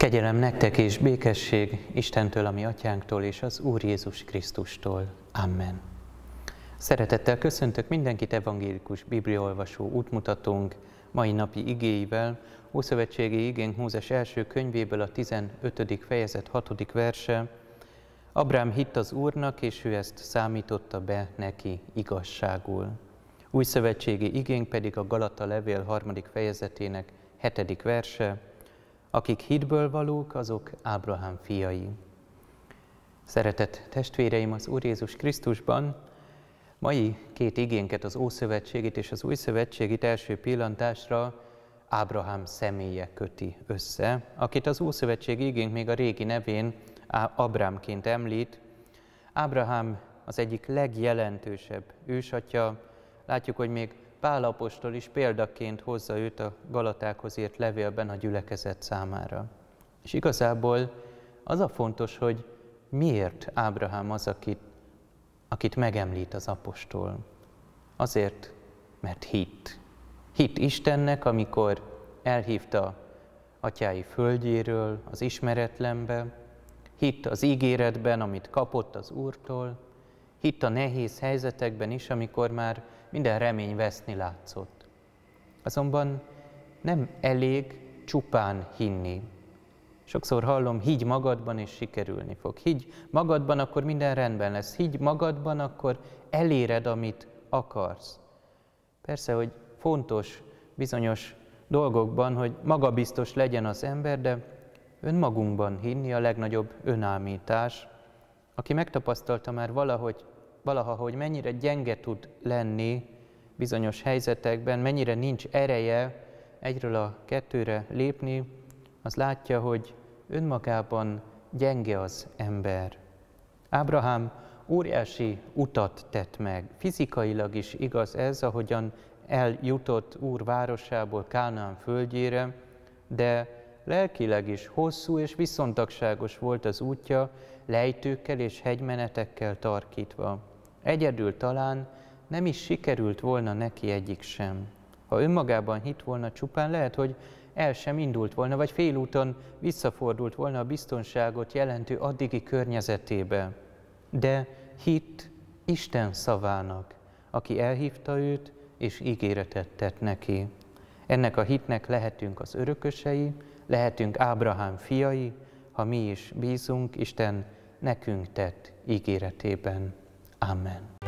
Kegyelem nektek és békesség Istentől, a atyánktól és az Úr Jézus Krisztustól. Amen. Szeretettel köszöntök mindenkit evangélikus bibliaolvasó útmutatónk mai napi igéivel, Ószövetségi igénk Mózes első könyvéből a 15. fejezet 6. verse. Abrám hitt az Úrnak, és ő ezt számította be neki igazságul. Új szövetségi pedig a Galata levél harmadik fejezetének hetedik verse, akik hitből valók, azok Ábrahám fiai. Szeretett testvéreim az Úr Jézus Krisztusban, mai két igénket, az Ószövetségét és az Új Szövetségét első pillantásra Ábrahám személye köti össze, akit az Ószövetség igénk még a régi nevén Ábrámként említ. Ábrahám az egyik legjelentősebb ősatja, látjuk, hogy még Pálapostól is példaként hozza őt a Galatákhoz írt levélben a gyülekezet számára. És igazából az a fontos, hogy miért Ábrahám az, akit, akit megemlít az apostol. Azért, mert hitt. Hitt Istennek, amikor elhívta atyái földjéről, az ismeretlenbe, hitt az ígéretben, amit kapott az Úrtól, Hitt a nehéz helyzetekben is, amikor már minden remény veszni látszott. Azonban nem elég csupán hinni. Sokszor hallom, higgy magadban, és sikerülni fog. Higgy magadban, akkor minden rendben lesz. Higgy magadban, akkor eléred, amit akarsz. Persze, hogy fontos bizonyos dolgokban, hogy magabiztos legyen az ember, de önmagunkban hinni a legnagyobb önállítás, aki megtapasztalta már valahogy, valaha, hogy mennyire gyenge tud lenni bizonyos helyzetekben, mennyire nincs ereje egyről a kettőre lépni, az látja, hogy önmagában gyenge az ember. Ábrahám óriási utat tett meg. Fizikailag is igaz ez, ahogyan eljutott Úr városából Kánán földjére, de lelkileg is hosszú és viszontagságos volt az útja, lejtőkkel és hegymenetekkel tarkítva. Egyedül talán nem is sikerült volna neki egyik sem. Ha önmagában hit volna csupán, lehet, hogy el sem indult volna, vagy félúton visszafordult volna a biztonságot jelentő addigi környezetébe. De hitt Isten szavának, aki elhívta őt és ígéretet tett neki. Ennek a hitnek lehetünk az örökösei, lehetünk Ábrahám fiai, ha mi is bízunk Isten nekünk tett ígéretében. Amen.